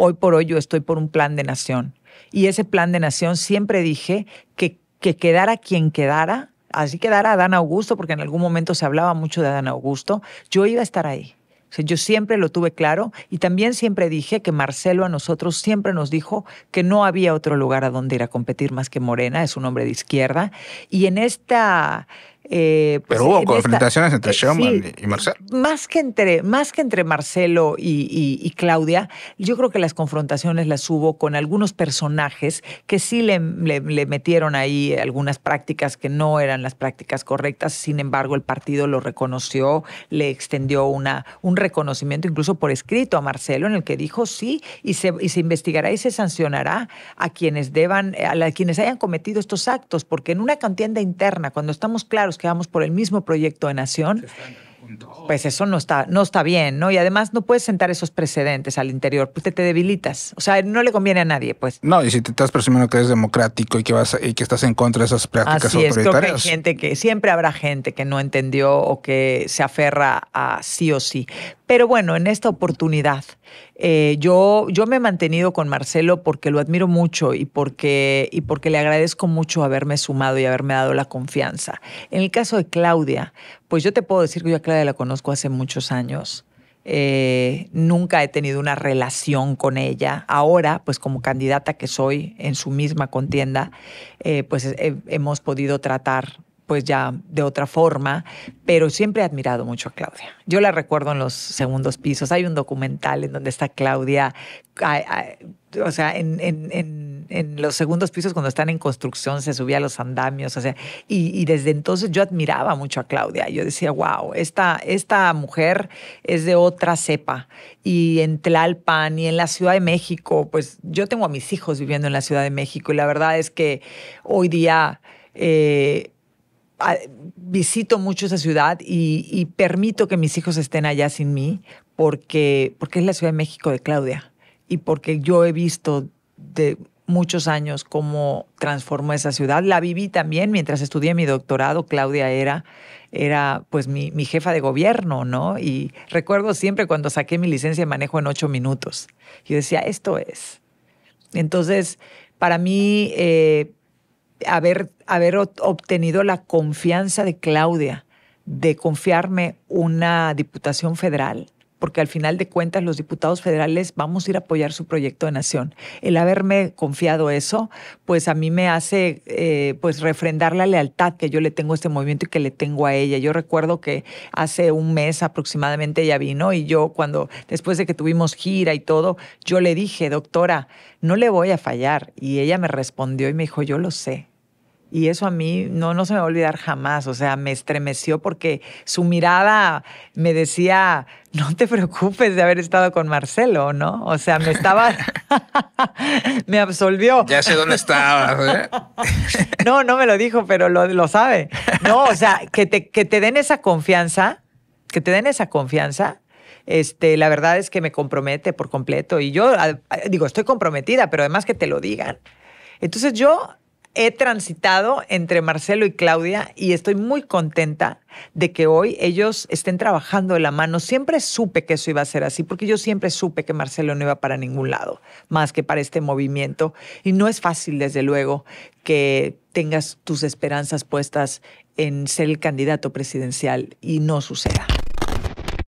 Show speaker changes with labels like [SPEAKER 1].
[SPEAKER 1] hoy por hoy yo estoy por un plan de nación. Y ese plan de nación siempre dije que, que quedara quien quedara, así quedara Adán Augusto, porque en algún momento se hablaba mucho de Adán Augusto, yo iba a estar ahí. yo siempre lo tuve claro y también siempre dije que Marcelo a nosotros siempre nos dijo que no había otro lugar a donde ir a competir más que Morena, es un hombre de izquierda. Y en esta eh, pues, Pero hubo confrontaciones entre eh, Schumann y Marcelo. Más que entre, más que entre Marcelo y, Claudia, yo creo que las confrontaciones las hubo con algunos personajes que sí le, metieron ahí algunas prácticas que no eran las prácticas correctas. Sin embargo, el partido lo reconoció, le extendió una, un reconocimiento incluso por escrito a Marcelo en el que dijo sí y se, y se investigará y se sancionará a quienes deban, a quienes hayan cometido estos actos, porque en una contienda interna, cuando estamos claros que vamos por el mismo proyecto de nación, pues eso no está, no está bien, ¿no? Y además no puedes sentar esos precedentes al interior, pues te debilitas. O sea, no le conviene a nadie, pues. No, y si te estás presumiendo que eres democrático y que vas y que estás en contra de esas prácticas Así es, gente que siempre habrá gente que no entendió o que se aferra a sí o sí. Pero bueno, en esta oportunidad, eh, yo, yo me he mantenido con Marcelo porque lo admiro mucho y porque, y porque le agradezco mucho haberme sumado y haberme dado la confianza. En el caso de Claudia, pues yo te puedo decir que yo a Claudia la conozco hace muchos años. Eh, nunca he tenido una relación con ella. Ahora, pues como candidata que soy en su misma contienda, eh, pues hemos podido tratar pues ya de otra forma, pero siempre he admirado mucho a Claudia. Yo la recuerdo en los segundos pisos, hay un documental en donde está Claudia, o sea, en, en, en, los segundos pisos cuando están en construcción se subía a los andamios, o sea, y, desde entonces yo admiraba mucho a Claudia, yo decía, wow, esta, esta mujer es de otra cepa, y en Tlalpan y en la Ciudad de México, pues yo tengo a mis hijos viviendo en la Ciudad de México y la verdad es que hoy día... Eh, visito mucho esa ciudad y, permito que mis hijos estén allá sin mí porque, porque es la Ciudad de México de Claudia y porque yo he visto de muchos años cómo transformó esa ciudad. La viví también mientras estudié mi doctorado. Claudia era, era pues mi, jefa de gobierno, ¿no? Y recuerdo siempre cuando saqué mi licencia de manejo en ocho minutos. Yo decía, esto es. Entonces, para mí... Eh, haber, obtenido la confianza de Claudia de confiarme una diputación federal, porque al final de cuentas los diputados federales vamos a ir a apoyar su proyecto de nación. El haberme confiado eso, pues a mí me hace eh, pues refrendar la lealtad que yo le tengo a este movimiento y que le tengo a ella. Yo recuerdo que hace un mes aproximadamente ella vino y yo cuando, después de que tuvimos gira y todo, yo le dije, doctora, no le voy a fallar. Y ella me respondió y me dijo, yo lo sé, y eso a mí no, no se me va a olvidar jamás, o sea, me estremeció porque su mirada me decía, no te preocupes de haber estado con Marcelo, ¿no? O sea, me estaba, me absolvió. Ya sé dónde estabas. ¿eh? no, no me lo dijo, pero lo, lo sabe. No, o sea, que te, que te den esa confianza, que te den esa confianza, este, la verdad es que me compromete por completo. Y yo digo, estoy comprometida, pero además que te lo digan. Entonces yo he transitado entre Marcelo y Claudia y estoy muy contenta de que hoy ellos estén trabajando de la mano. Siempre supe que eso iba a ser así, porque yo siempre supe que Marcelo no iba para ningún lado, más que para este movimiento. Y no es fácil, desde luego, que tengas tus esperanzas puestas en ser el candidato presidencial y no suceda.